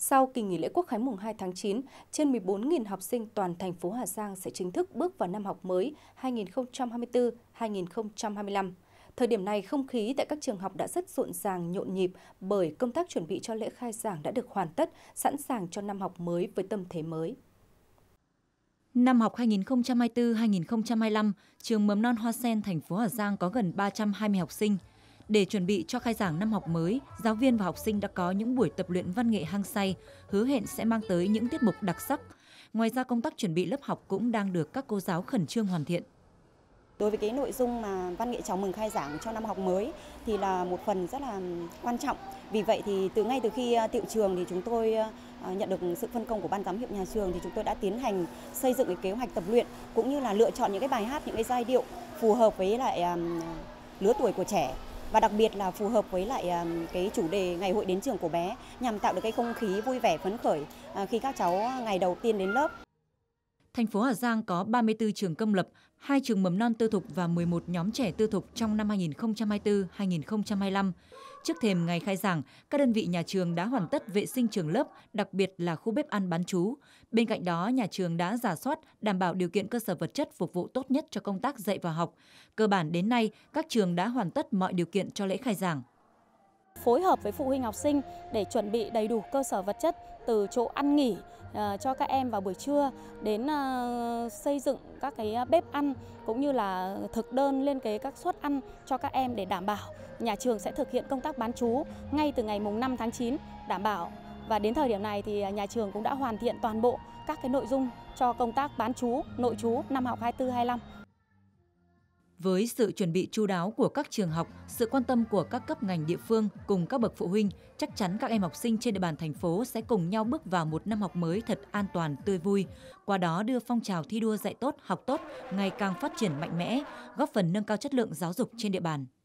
Sau kỳ nghỉ lễ quốc khánh mùng 2 tháng 9, trên 14.000 học sinh toàn thành phố Hà Giang sẽ chính thức bước vào năm học mới 2024-2025. Thời điểm này, không khí tại các trường học đã rất rộn ràng, nhộn nhịp bởi công tác chuẩn bị cho lễ khai giảng đã được hoàn tất, sẵn sàng cho năm học mới với tâm thế mới. Năm học 2024-2025, trường mầm non Hoa Sen thành phố Hà Giang có gần 320 học sinh – để chuẩn bị cho khai giảng năm học mới, giáo viên và học sinh đã có những buổi tập luyện văn nghệ hăng say, hứa hẹn sẽ mang tới những tiết mục đặc sắc. Ngoài ra công tác chuẩn bị lớp học cũng đang được các cô giáo khẩn trương hoàn thiện. Đối với cái nội dung mà văn nghệ chào mừng khai giảng cho năm học mới thì là một phần rất là quan trọng. Vì vậy thì từ ngay từ khi à, tiệu trường thì chúng tôi à, à, nhận được sự phân công của ban giám hiệu nhà trường thì chúng tôi đã tiến hành xây dựng cái kế hoạch tập luyện cũng như là lựa chọn những cái bài hát, những cái giai điệu phù hợp với lại lứa tuổi của trẻ và đặc biệt là phù hợp với lại à, cái chủ đề ngày hội đến trường của bé nhằm tạo được cái không khí vui vẻ phấn khởi à, khi các cháu ngày đầu tiên đến lớp thành phố Hà Giang có 34 trường công lập, 2 trường mầm non tư thục và 11 nhóm trẻ tư thục trong năm 2024-2025. Trước thềm ngày khai giảng, các đơn vị nhà trường đã hoàn tất vệ sinh trường lớp, đặc biệt là khu bếp ăn bán chú. Bên cạnh đó, nhà trường đã giả soát, đảm bảo điều kiện cơ sở vật chất phục vụ tốt nhất cho công tác dạy và học. Cơ bản đến nay, các trường đã hoàn tất mọi điều kiện cho lễ khai giảng phối hợp với phụ huynh học sinh để chuẩn bị đầy đủ cơ sở vật chất từ chỗ ăn nghỉ ờ, cho các em vào buổi trưa đến ờ, xây dựng các cái ờ, bếp ăn cũng như là thực đơn lên kế các suất ăn cho các em để đảm bảo nhà trường sẽ thực hiện công tác bán chú ngay từ ngày mùng 5 tháng 9 đảm bảo và đến thời điểm này thì nhà trường cũng đã hoàn thiện toàn bộ các cái nội dung cho công tác bán chú, nội chú năm học 24 25. Với sự chuẩn bị chu đáo của các trường học, sự quan tâm của các cấp ngành địa phương cùng các bậc phụ huynh, chắc chắn các em học sinh trên địa bàn thành phố sẽ cùng nhau bước vào một năm học mới thật an toàn, tươi vui. Qua đó đưa phong trào thi đua dạy tốt, học tốt ngày càng phát triển mạnh mẽ, góp phần nâng cao chất lượng giáo dục trên địa bàn.